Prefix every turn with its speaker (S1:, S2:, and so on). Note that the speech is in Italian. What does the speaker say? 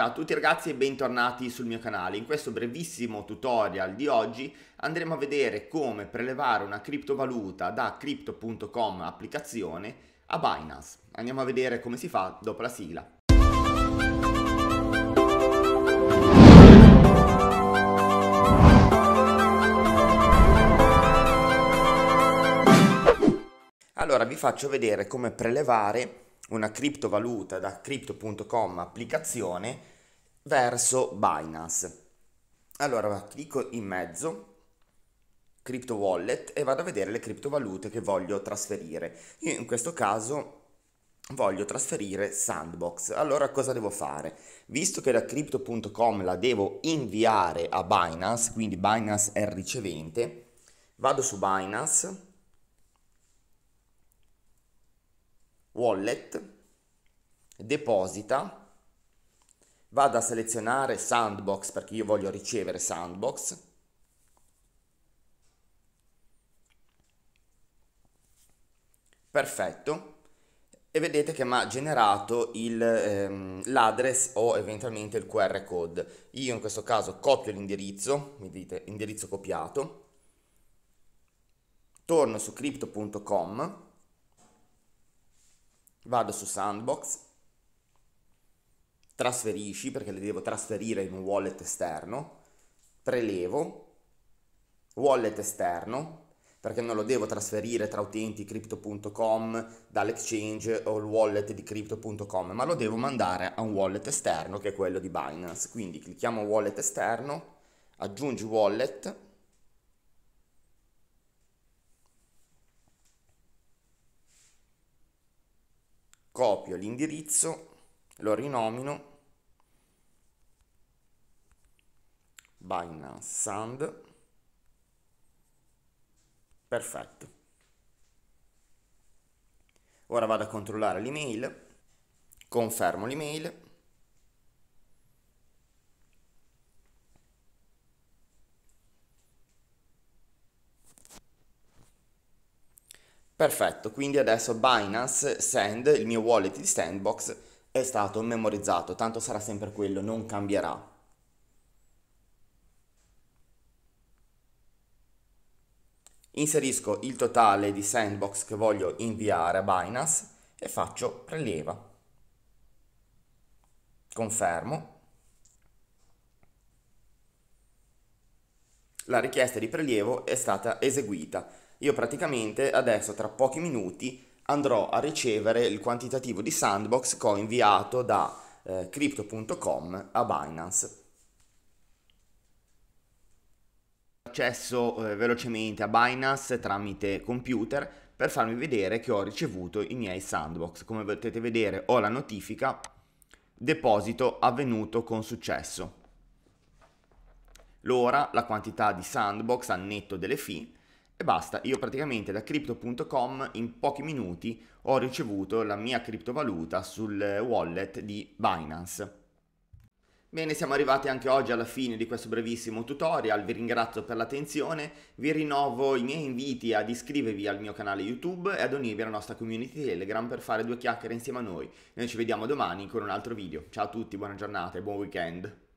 S1: Ciao a tutti ragazzi e bentornati sul mio canale. In questo brevissimo tutorial di oggi andremo a vedere come prelevare una criptovaluta da crypto.com applicazione a Binance. Andiamo a vedere come si fa dopo la sigla. Allora vi faccio vedere come prelevare una criptovaluta da crypto.com applicazione verso Binance. Allora clicco in mezzo crypto wallet e vado a vedere le criptovalute che voglio trasferire. Io in questo caso voglio trasferire Sandbox. Allora cosa devo fare? Visto che da crypto.com la devo inviare a Binance, quindi Binance è il ricevente, vado su Binance wallet, deposita, vado a selezionare sandbox perché io voglio ricevere sandbox, perfetto, e vedete che mi ha generato il, ehm, l'address o eventualmente il QR code. Io in questo caso copio l'indirizzo, mi dite indirizzo copiato, torno su crypto.com, vado su Sandbox, trasferisci perché le devo trasferire in un wallet esterno, prelevo, wallet esterno, perché non lo devo trasferire tra utenti crypto.com dall'exchange o il wallet di crypto.com, ma lo devo mandare a un wallet esterno che è quello di Binance. Quindi clicchiamo wallet esterno, aggiungi wallet, copio l'indirizzo, lo rinomino Binance Sand, perfetto. Ora vado a controllare l'email, confermo l'email Perfetto, quindi adesso Binance Sand, il mio wallet di Sandbox, è stato memorizzato, tanto sarà sempre quello, non cambierà. Inserisco il totale di Sandbox che voglio inviare a Binance e faccio prelieva. Confermo. La richiesta di prelievo è stata eseguita. Io praticamente adesso tra pochi minuti andrò a ricevere il quantitativo di sandbox che ho inviato da eh, crypto.com a Binance. Accesso eh, velocemente a Binance tramite computer per farmi vedere che ho ricevuto i miei sandbox. Come potete vedere ho la notifica deposito avvenuto con successo. L'ora, la quantità di sandbox al netto delle fee e basta, io praticamente da crypto.com in pochi minuti ho ricevuto la mia criptovaluta sul wallet di Binance. Bene, siamo arrivati anche oggi alla fine di questo brevissimo tutorial, vi ringrazio per l'attenzione, vi rinnovo i miei inviti ad iscrivervi al mio canale YouTube e ad unirvi alla nostra community Telegram per fare due chiacchiere insieme a noi. Noi ci vediamo domani con un altro video, ciao a tutti, buona giornata e buon weekend!